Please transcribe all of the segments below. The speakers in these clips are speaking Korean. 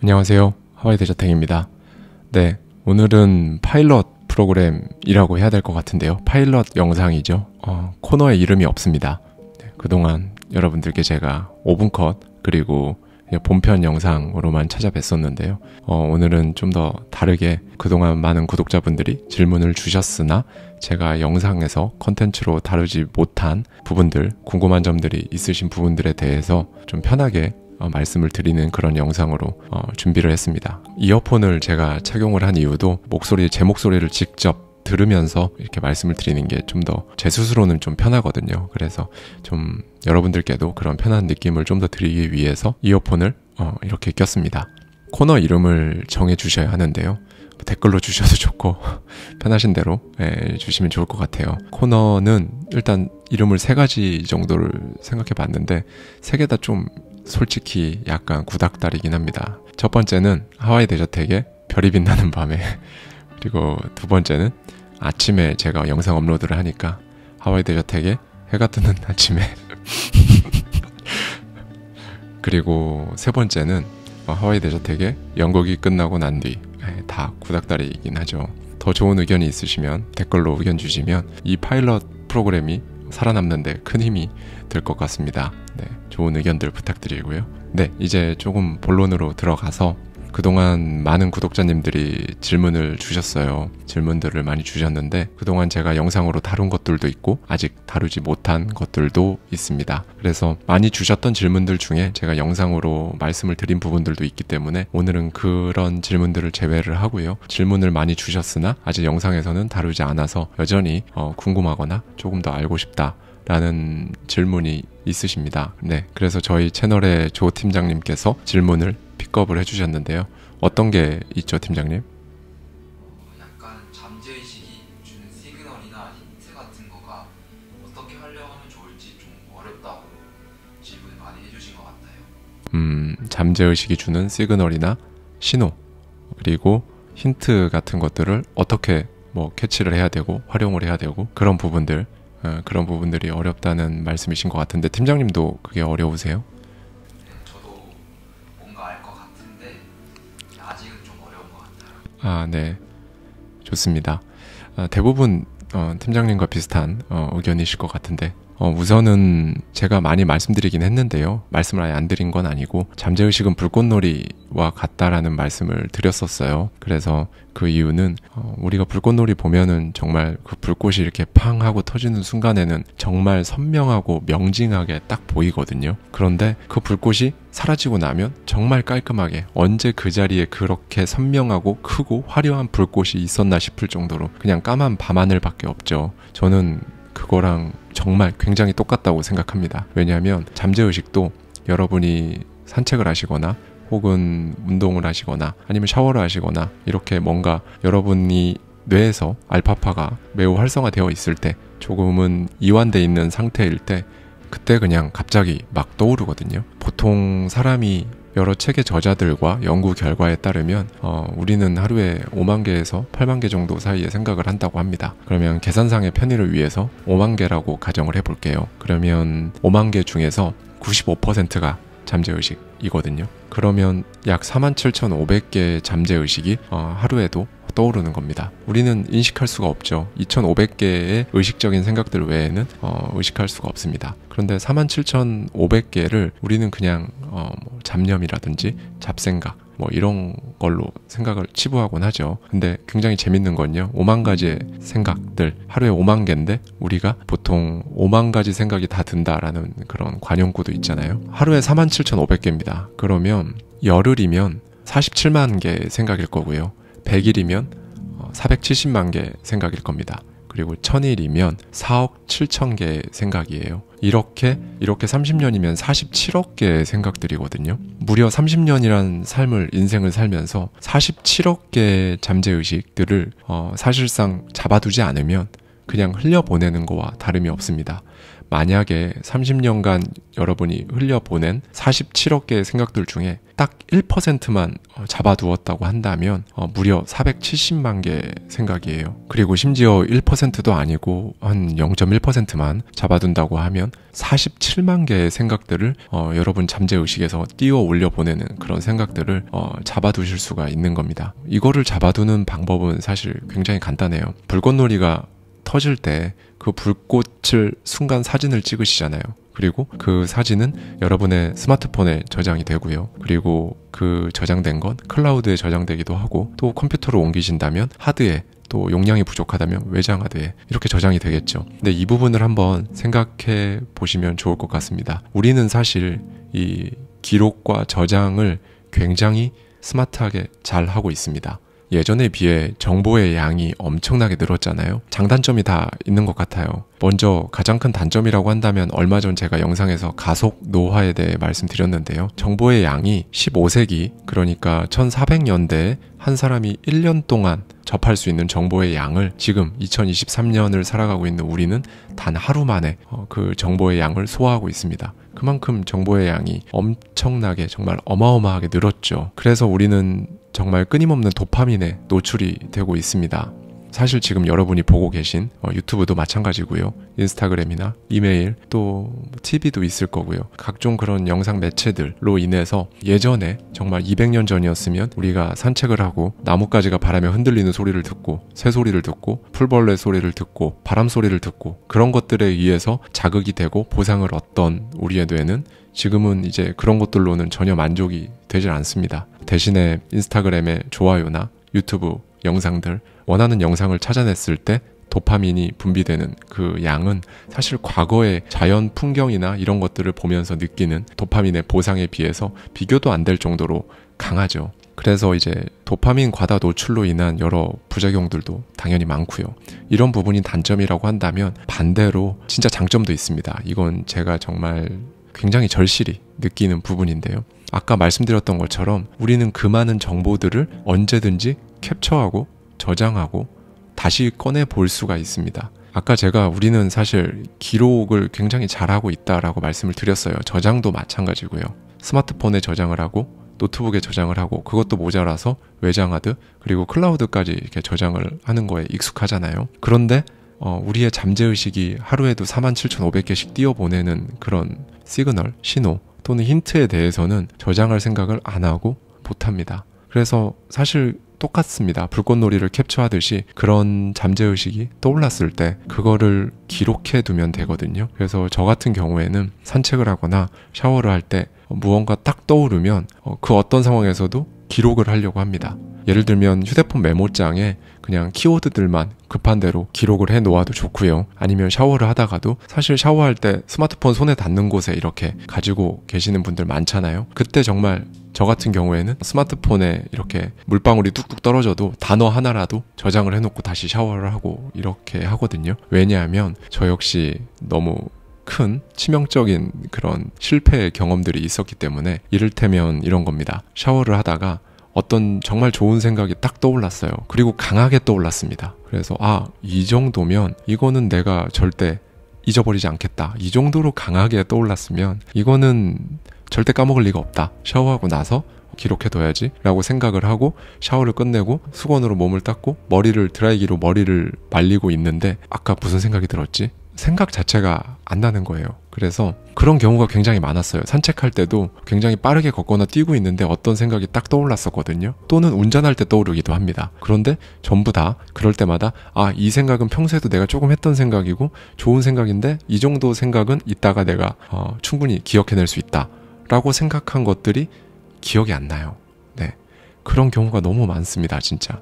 안녕하세요. 하와이 대자탱입니다. 네, 오늘은 파일럿 프로그램이라고 해야 될 것 같은데요. 파일럿 영상이죠. 어, 코너에 이름이 없습니다. 네, 그동안 여러분들께 제가 5분 컷 그리고 본편 영상으로만 찾아뵀었는데요. 어, 오늘은 좀 더 다르게 그동안 많은 구독자분들이 질문을 주셨으나 제가 영상에서 컨텐츠로 다루지 못한 부분들, 궁금한 점들이 있으신 부분들에 대해서 좀 편하게 어, 말씀을 드리는 그런 영상으로 어, 준비를 했습니다. 이어폰을 제가 착용을 한 이유도 목소리, 제 목소리를 직접 들으면서 이렇게 말씀을 드리는 게 좀 더 제 스스로는 좀 편하거든요. 그래서 좀 여러분들께도 그런 편한 느낌을 좀 더 드리기 위해서 이어폰을 어, 이렇게 꼈습니다. 코너 이름을 정해주셔야 하는데요. 댓글로 주셔도 좋고 편하신 대로 예, 주시면 좋을 것 같아요. 코너는 일단 이름을 세 가지 정도를 생각해 봤는데 세개다좀 솔직히 약간 구닥다리긴 합니다. 첫 번째는 하와이 대저택에 별이 빛나는 밤에 그리고 두 번째는 아침에 제가 영상 업로드를 하니까 하와이 대저택에 해가 뜨는 아침에 그리고 세 번째는 어, 하와이 대저택에 연극이 끝나고 난 뒤다 예, 구닥다리이긴 하죠. 더 좋은 의견이 있으시면 댓글로 의견 주시면 이 파일럿 프로그램이 살아남는데 큰 힘이 될 것 같습니다. 좋은 의견들 부탁드리고요. 네, 이제 조금 본론으로 들어가서 그동안 많은 구독자님들이 질문을 주셨어요. 질문들을 많이 주셨는데 그동안 제가 영상으로 다룬 것들도 있고 아직 다루지 못한 것들도 있습니다. 그래서 많이 주셨던 질문들 중에 제가 영상으로 말씀을 드린 부분들도 있기 때문에 오늘은 그런 질문들을 제외를 하고요. 질문을 많이 주셨으나 아직 영상에서는 다루지 않아서 여전히 어 궁금하거나 조금 더 알고 싶다. 라는 질문이 있으십니다. 네. 그래서 저희 채널의 조 팀장님께서 질문을 픽업을 해주셨는데요. 어떤 게 있죠, 팀장님? 잠재의식이 주는 시그널이나 신 음, 잠재의식이 주는 시그널이나 신호, 그리고 힌트 같은 것들을 어떻게 뭐 캐치를 해야 되고 활용을 해야 되고 그런 부분들 어, 그런 부분들이 어렵다는 말씀이신 것 같은데 팀장님도 그게 어려우세요? 저도 뭔가 알 것 같은데 아직은 좀 어려운 것 같아요. 아, 네, 좋습니다. 아, 대부분 어, 팀장님과 비슷한 어, 의견이실 것 같은데 어, 우선은 제가 많이 말씀드리긴 했는데요. 말씀을 아예 안 드린 건 아니고 잠재의식은 불꽃놀이와 같다라는 말씀을 드렸었어요. 그래서 그 이유는 어, 우리가 불꽃놀이 보면은 정말 그 불꽃이 이렇게 팡 하고 터지는 순간에는 정말 선명하고 명징하게 딱 보이거든요. 그런데 그 불꽃이 사라지고 나면 정말 깔끔하게 언제 그 자리에 그렇게 선명하고 크고 화려한 불꽃이 있었나 싶을 정도로 그냥 까만 밤하늘밖에 없죠. 저는 그거랑 정말 굉장히 똑같다고 생각합니다. 왜냐하면 잠재의식도 여러분이 산책을 하시거나 혹은 운동을 하시거나 아니면 샤워를 하시거나 이렇게 뭔가 여러분이 뇌에서 알파파가 매우 활성화되어 있을 때 조금은 이완돼 있는 상태일 때 그때 그냥 갑자기 막 떠오르거든요. 보통 사람이 여러 책의 저자들과 연구 결과에 따르면 어, 우리는 하루에 5만 개에서 8만 개 정도 사이에 생각을 한다고 합니다. 그러면 계산상의 편의를 위해서 5만 개라고 가정을 해볼게요. 그러면 5만 개 중에서 95%가 잠재의식이거든요. 그러면 약 47,500개의 잠재의식이 어, 하루에도 떠오르는 겁니다. 우리는 인식할 수가 없죠. 2,500개의 의식적인 생각들 외에는 어, 의식할 수가 없습니다. 그런데 47,500개를 우리는 그냥 어, 뭐 잡념이라든지 잡생각 뭐 이런 걸로 생각을 치부하곤 하죠. 근데 굉장히 재밌는 건요. 5만 가지의 생각들, 하루에 5만 개인데 우리가 보통 5만 가지 생각이 다 든다라는 그런 관용구도 있잖아요. 하루에 47,500개입니다. 그러면 열흘이면 47만 개 생각일 거고요. 100일이면 470만 어, 개 생각일 겁니다. 그리고 1 0 0 0일이면 4억 7천 개 생각이에요. 이렇게 이렇게 30년이면 47억 개의 생각들이거든요. 무려 30년이란 삶을 인생을 살면서 47억 개의 잠재 의식들을 어, 사실상 잡아두지 않으면 그냥 흘려보내는 거와 다름이 없습니다. 만약에 30년간 여러분이 흘려보낸 47억 개의 생각들 중에 딱 1%만 어, 잡아두었다고 한다면 어, 무려 470만 개의 생각이에요. 그리고 심지어 1%도 아니고 한 0.1%만 잡아둔다고 하면 47만 개의 생각들을 어, 여러분 잠재의식에서 띄워 올려보내는 그런 생각들을 잡아두실 수가 있는 겁니다. 이거를 잡아두는 방법은 사실 굉장히 간단해요. 불꽃놀이가 터질 때그 불꽃을 순간 사진을 찍으시잖아요. 그리고 그 사진은 여러분의 스마트폰에 저장이 되고요. 그리고 그 저장된 건 클라우드에 저장되기도 하고 또 컴퓨터로 옮기신다면 하드에 또 용량이 부족하다면 외장하드에 이렇게 저장이 되겠죠. 근데 이 부분을 한번 생각해 보시면 좋을 것 같습니다. 우리는 사실 이 기록과 저장을 굉장히 스마트하게 잘 하고 있습니다. 예전에 비해 정보의 양이 엄청나게 늘었잖아요. 장단점이 다 있는 것 같아요. 먼저 가장 큰 단점이라고 한다면 얼마 전 제가 영상에서 가속 노화에 대해 말씀드렸는데요. 정보의 양이 15세기, 그러니까 1400년대에 한 사람이 1년 동안 접할 수 있는 정보의 양을 지금 2023년을 살아가고 있는 우리는 단 하루 만에 어, 그 정보의 양을 소화하고 있습니다. 그만큼 정보의 양이 엄청나게 정말 어마어마하게 늘었죠. 그래서 우리는 정말 끊임없는 도파민에 노출이 되고 있습니다. 사실 지금 여러분이 보고 계신 어, 유튜브도 마찬가지고요. 인스타그램이나 이메일 또 TV도 있을 거고요. 각종 그런 영상 매체들로 인해서 예전에 정말 200년 전이었으면 우리가 산책을 하고 나뭇가지가 바람에 흔들리는 소리를 듣고 새 소리를 듣고 풀벌레 소리를 듣고 바람 소리를 듣고 그런 것들에 의해서 자극이 되고 보상을 얻던 우리의 뇌는 지금은 이제 그런 것들로는 전혀 만족이 되질 않습니다. 대신에 인스타그램에 좋아요나 유튜브 영상들 원하는 영상을 찾아냈을 때 도파민이 분비되는 그 양은 사실 과거의 자연 풍경이나 이런 것들을 보면서 느끼는 도파민의 보상에 비해서 비교도 안 될 정도로 강하죠. 그래서 이제 도파민 과다 노출로 인한 여러 부작용들도 당연히 많고요. 이런 부분이 단점이라고 한다면 반대로 진짜 장점도 있습니다. 이건 제가 정말 굉장히 절실히 느끼는 부분인데요. 아까 말씀드렸던 것처럼 우리는 그 많은 정보들을 언제든지 캡처하고 저장하고 다시 꺼내 볼 수가 있습니다. 아까 제가 우리는 사실 기록을 굉장히 잘하고 있다라고 말씀을 드렸어요. 저장도 마찬가지고요. 스마트폰에 저장을 하고 노트북에 저장을 하고 그것도 모자라서 외장하드 그리고 클라우드까지 이렇게 저장을 하는 거에 익숙하잖아요. 그런데 어, 우리의 잠재의식이 하루에도 47,500개씩 띄어보내는 그런 시그널, 신호 또는 힌트에 대해서는 저장할 생각을 안 하고 못합니다. 그래서 사실 똑같습니다. 불꽃놀이를 캡처하듯이 그런 잠재의식이 떠올랐을 때 그거를 기록해 두면 되거든요. 그래서 저 같은 경우에는 산책을 하거나 샤워를 할 때 무언가 딱 떠오르면 어, 그 어떤 상황에서도 기록을 하려고 합니다. 예를 들면 휴대폰 메모장에 그냥 키워드들만 급한 대로 기록을 해 놓아도 좋고요. 아니면 샤워를 하다가도 사실 샤워할 때 스마트폰 손에 닿는 곳에 이렇게 가지고 계시는 분들 많잖아요. 그때 정말 저 같은 경우에는 스마트폰에 이렇게 물방울이 뚝뚝 떨어져도 단어 하나라도 저장을 해놓고 다시 샤워를 하고 이렇게 하거든요. 왜냐하면 저 역시 너무 큰 치명적인 그런 실패 경험들이 있었기 때문에 이를테면 이런 겁니다. 샤워를 하다가 어떤 정말 좋은 생각이 딱 떠올랐어요. 그리고 강하게 떠올랐습니다. 그래서 아, 이 정도면 이거는 내가 절대 잊어버리지 않겠다. 이 정도로 강하게 떠올랐으면 이거는 절대 까먹을 리가 없다. 샤워하고 나서 기록해둬야지 라고 생각을 하고 샤워를 끝내고 수건으로 몸을 닦고 머리를 드라이기로 머리를 말리고 있는데 아까 무슨 생각이 들었지? 생각 자체가 안 나는 거예요. 그래서 그런 경우가 굉장히 많았어요. 산책할 때도 굉장히 빠르게 걷거나 뛰고 있는데 어떤 생각이 딱 떠올랐었거든요. 또는 운전할 때 떠오르기도 합니다. 그런데 전부 다 그럴 때마다 아, 이 생각은 평소에도 내가 조금 했던 생각이고 좋은 생각인데 이 정도 생각은 이따가 내가 어, 충분히 기억해낼 수 있다. 라고 생각한 것들이 기억이 안 나요. 네. 그런 경우가 너무 많습니다, 진짜.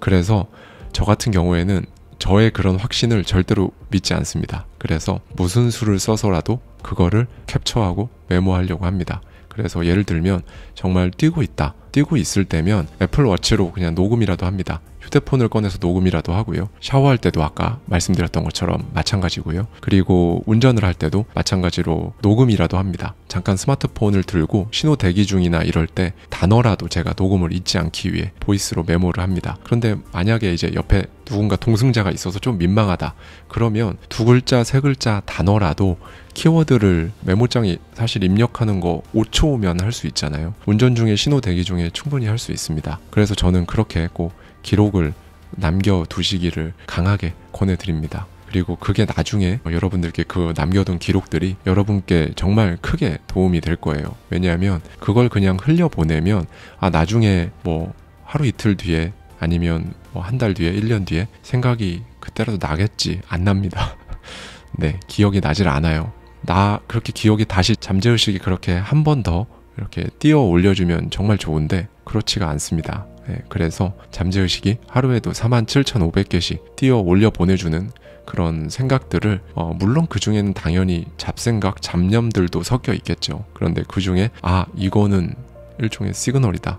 그래서 저 같은 경우에는 저의 그런 확신을 절대로 믿지 않습니다. 그래서 무슨 수를 써서라도 그거를 캡처하고 메모하려고 합니다. 그래서 예를 들면 정말 뛰고 있다. 뛰고 있을 때면 애플워치로 그냥 녹음이라도 합니다. 휴대폰을 꺼내서 녹음이라도 하고요. 샤워할 때도 아까 말씀드렸던 것처럼 마찬가지고요. 그리고 운전을 할 때도 마찬가지로 녹음이라도 합니다. 잠깐 스마트폰을 들고 신호 대기 중이나 이럴 때 단어라도 제가 녹음을 잊지 않기 위해 보이스로 메모를 합니다. 그런데 만약에 이제 옆에 누군가 동승자가 있어서 좀 민망하다. 그러면 두 글자, 세 글자 단어라도 키워드를 메모장에 사실 입력하는 거 5초면 할 수 있잖아요. 운전 중에 신호 대기 중에 충분히 할 수 있습니다. 그래서 저는 그렇게 했고 기록을 남겨두시기를 강하게 권해드립니다. 그리고 그게 나중에 여러분들께 그 남겨둔 기록들이 여러분께 정말 크게 도움이 될 거예요. 왜냐하면 그걸 그냥 흘려보내면 아, 나중에 뭐 하루 이틀 뒤에 아니면 뭐 한 달 뒤에 1년 뒤에 생각이 그때라도 나겠지. 안 납니다. 네, 기억이 나질 않아요. 나 그렇게 기억이 다시 잠재의식이 그렇게 한 번 더 이렇게 띄어 올려주면 정말 좋은데 그렇지가 않습니다. 예, 그래서 잠재의식이 하루에도 47,500개씩 뛰어 올려 보내주는 그런 생각들을 어, 물론 그 중에는 당연히 잡생각, 잡념들도 섞여 있겠죠. 그런데 그 중에 아 이거는 일종의 시그널이다.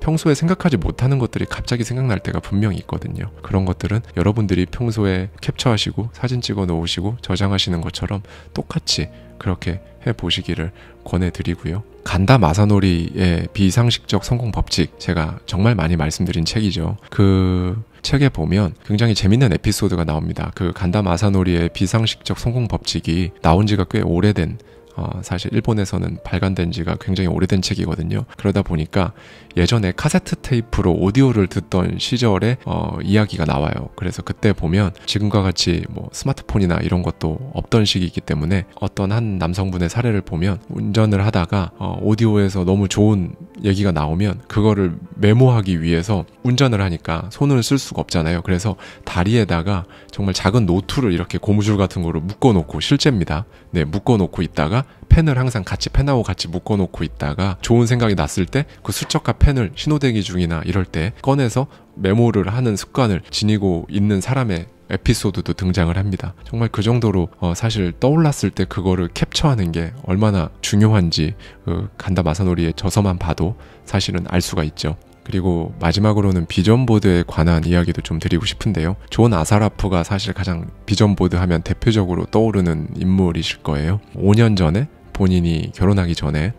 평소에 생각하지 못하는 것들이 갑자기 생각날 때가 분명히 있거든요. 그런 것들은 여러분들이 평소에 캡처하시고 사진 찍어 놓으시고 저장하시는 것처럼 똑같이 그렇게 해 보시기를 권해드리고요. 간다 마사노리의 비상식적 성공 법칙 제가 정말 많이 말씀드린 책이죠. 그 책에 보면 굉장히 재밌는 에피소드가 나옵니다. 그 간다 마사노리의 비상식적 성공 법칙이 나온 지가 꽤 오래된 어, 사실 일본에서는 발간된 지가 굉장히 오래된 책이거든요. 그러다 보니까 예전에 카세트 테이프로 오디오를 듣던 시절에 어, 이야기가 나와요. 그래서 그때 보면 지금과 같이 뭐 스마트폰이나 이런 것도 없던 시기이기 때문에 어떤 한 남성분의 사례를 보면 운전을 하다가 어, 오디오에서 너무 좋은 얘기가 나오면 그거를 메모하기 위해서 운전을 하니까 손을 쓸 수가 없잖아요. 그래서 다리에다가 정말 작은 노트를 이렇게 고무줄 같은 거를 묶어놓고 실제입니다. 네, 묶어놓고 있다가 펜을 항상 같이 펜하고 같이 묶어놓고 있다가 좋은 생각이 났을 때 그 수첩과 펜을 신호대기 중이나 이럴 때 꺼내서 메모를 하는 습관을 지니고 있는 사람의 에피소드도 등장을 합니다. 정말 그 정도로 어 사실 떠올랐을 때 그거를 캡처하는 게 얼마나 중요한지 그 간다 마사노리의 저서만 봐도 사실은 알 수가 있죠. 그리고 마지막으로는 비전보드에 관한 이야기도 좀 드리고 싶은데요. 존 아사라프가 사실 가장 비전보드 하면 대표적으로 떠오르는 인물이실 거예요. 5년 전에 본인이 결혼하기 전에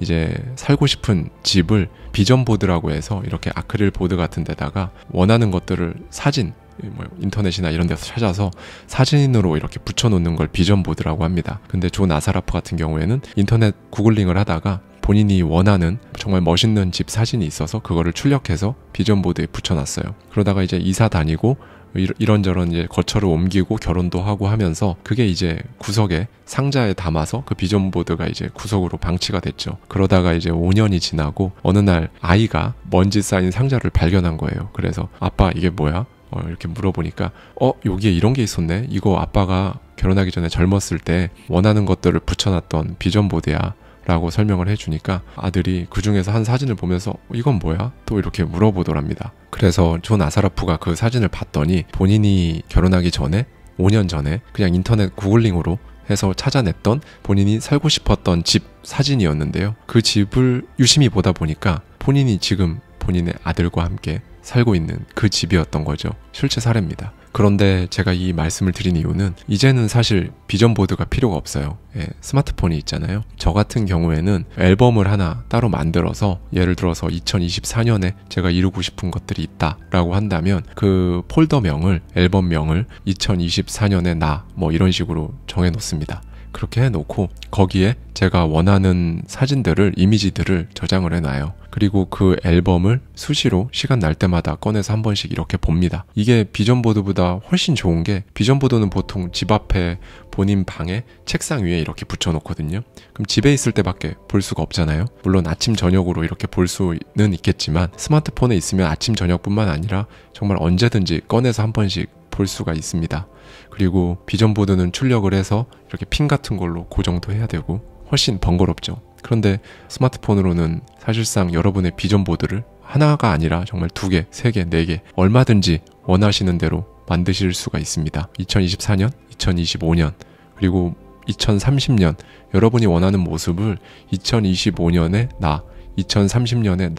이제 살고 싶은 집을 비전보드라고 해서 이렇게 아크릴 보드 같은 데다가 원하는 것들을 사진, 뭐 인터넷이나 이런 데서 찾아서 사진으로 이렇게 붙여놓는 걸 비전보드라고 합니다. 근데 존 아사라프 같은 경우에는 인터넷 구글링을 하다가 본인이 원하는 정말 멋있는 집 사진이 있어서 그거를 출력해서 비전보드에 붙여놨어요. 그러다가 이제 이사 다니고 이런저런 이제 거처를 옮기고 결혼도 하고 하면서 그게 이제 구석에 상자에 담아서 그 비전보드가 이제 구석으로 방치가 됐죠. 그러다가 이제 5년이 지나고 어느 날 아이가 먼지 쌓인 상자를 발견한 거예요. 그래서 아빠 이게 뭐야? 어, 이렇게 물어보니까 어 여기에 이런 게 있었네 이거 아빠가 결혼하기 전에 젊었을 때 원하는 것들을 붙여놨던 비전보드야 라고 설명을 해주니까 아들이 그 중에서 한 사진을 보면서 어, 이건 뭐야? 또 이렇게 물어보더랍니다. 그래서 존 아사라프가 그 사진을 봤더니 본인이 결혼하기 전에 5년 전에 그냥 인터넷 구글링으로 해서 찾아냈던 본인이 살고 싶었던 집 사진이었는데요. 그 집을 유심히 보다 보니까 본인이 지금 본인의 아들과 함께 살고 있는 그 집이었던 거죠. 실제 사례입니다. 그런데 제가 이 말씀을 드린 이유는 이제는 사실 비전보드가 필요가 없어요. 예, 스마트폰이 있잖아요. 저 같은 경우에는 앨범을 하나 따로 만들어서 예를 들어서 2024년에 제가 이루고 싶은 것들이 있다라고 한다면 그 폴더명을 앨범명을 2024년에 나 뭐 이런 식으로 정해놓습니다. 그렇게 해놓고 거기에 제가 원하는 사진들을 이미지들을 저장을 해놔요. 그리고 그 앨범을 수시로 시간 날 때마다 꺼내서 한 번씩 이렇게 봅니다. 이게 비전보드보다 훨씬 좋은 게 비전보드는 보통 집 앞에 본인 방에 책상 위에 이렇게 붙여놓거든요. 그럼 집에 있을 때밖에 볼 수가 없잖아요. 물론 아침 저녁으로 이렇게 볼 수는 있겠지만 스마트폰에 있으면 아침 저녁뿐만 아니라 정말 언제든지 꺼내서 한 번씩 볼 수가 있습니다. 그리고 비전보드는 출력을 해서 이렇게 핀 같은 걸로 고정도 해야 되고 훨씬 번거롭죠. 그런데 스마트폰으로는 사실상 여러분의 비전 보드를 하나가 아니라 정말 두 개, 세 개, 네 개, 얼마든지 원하시는 대로 만드실 수가 있습니다. 2024년, 2025년, 그리고 2030년, 여러분이 원하는 모습을 2025년의 나, 2030년의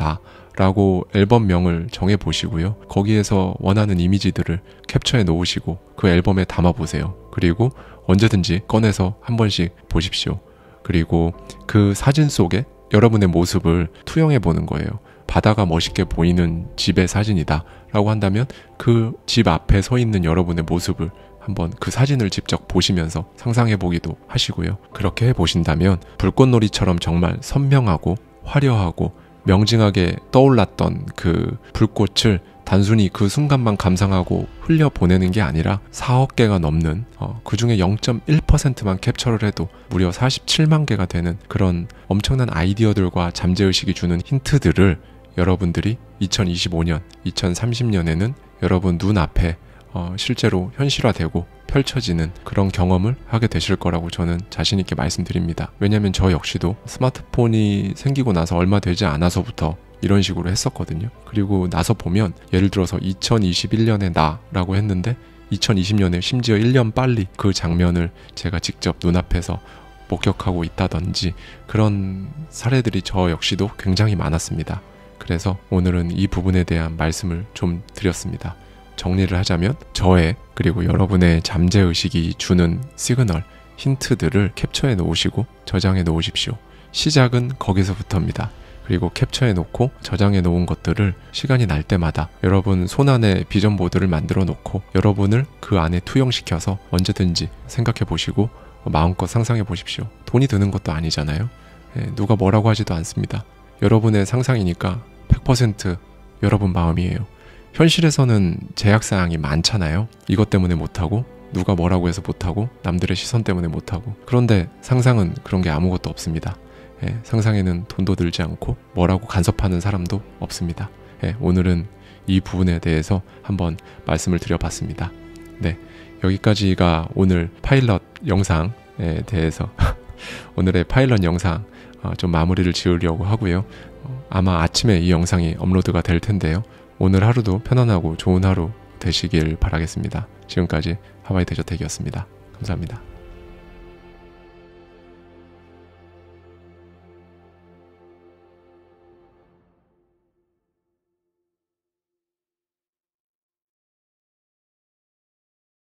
나라고 앨범명을 정해 보시고요. 거기에서 원하는 이미지들을 캡처해 놓으시고 그 앨범에 담아 보세요. 그리고 언제든지 꺼내서 한 번씩 보십시오. 그리고 그 사진 속에 여러분의 모습을 투영해 보는 거예요. 바다가 멋있게 보이는 집의 사진이다 라고 한다면 그 집 앞에 서 있는 여러분의 모습을 한번 그 사진을 직접 보시면서 상상해 보기도 하시고요. 그렇게 해 보신다면 불꽃놀이처럼 정말 선명하고 화려하고 명징하게 떠올랐던 그 불꽃을 단순히 그 순간만 감상하고 흘려보내는 게 아니라 4억 개가 넘는 어, 그 중에 0.1%만 캡처를 해도 무려 47만 개가 되는 그런 엄청난 아이디어들과 잠재의식이 주는 힌트들을 여러분들이 2025년, 2030년에는 여러분 눈앞에 어, 실제로 현실화되고 펼쳐지는 그런 경험을 하게 되실 거라고 저는 자신있게 말씀드립니다. 왜냐면 저 역시도 스마트폰이 생기고 나서 얼마 되지 않아서부터 이런 식으로 했었거든요. 그리고 나서 보면 예를 들어서 2021년에 나라고 했는데 2020년에 심지어 1년 빨리 그 장면을 제가 직접 눈앞에서 목격하고 있다든지 그런 사례들이 저 역시도 굉장히 많았습니다. 그래서 오늘은 이 부분에 대한 말씀을 좀 드렸습니다. 정리를 하자면 저의 그리고 여러분의 잠재의식이 주는 시그널, 힌트들을 캡처해 놓으시고 저장해 놓으십시오. 시작은 거기서부터입니다. 그리고 캡처해 놓고 저장해 놓은 것들을 시간이 날 때마다 여러분 손안에 비전보드를 만들어 놓고 여러분을 그 안에 투영시켜서 언제든지 생각해 보시고 마음껏 상상해 보십시오. 돈이 드는 것도 아니잖아요. 예, 누가 뭐라고 하지도 않습니다. 여러분의 상상이니까 100% 여러분 마음이에요. 현실에서는 제약사항이 많잖아요. 이것 때문에 못하고, 누가 뭐라고 해서 못하고, 남들의 시선 때문에 못하고. 그런데 상상은 그런 게 아무것도 없습니다. 예, 상상에는 돈도 들지 않고 뭐라고 간섭하는 사람도 없습니다. 예, 오늘은 이 부분에 대해서 한번 말씀을 드려봤습니다. 네, 여기까지가 오늘 파일럿 영상에 대해서 오늘의 파일럿 영상 어, 좀 마무리를 지으려고 하고요. 어, 아마 아침에 이 영상이 업로드가 될 텐데요. 오늘 하루도 편안하고 좋은 하루 되시길 바라겠습니다. 지금까지 하와이 대저택이었습니다. 감사합니다.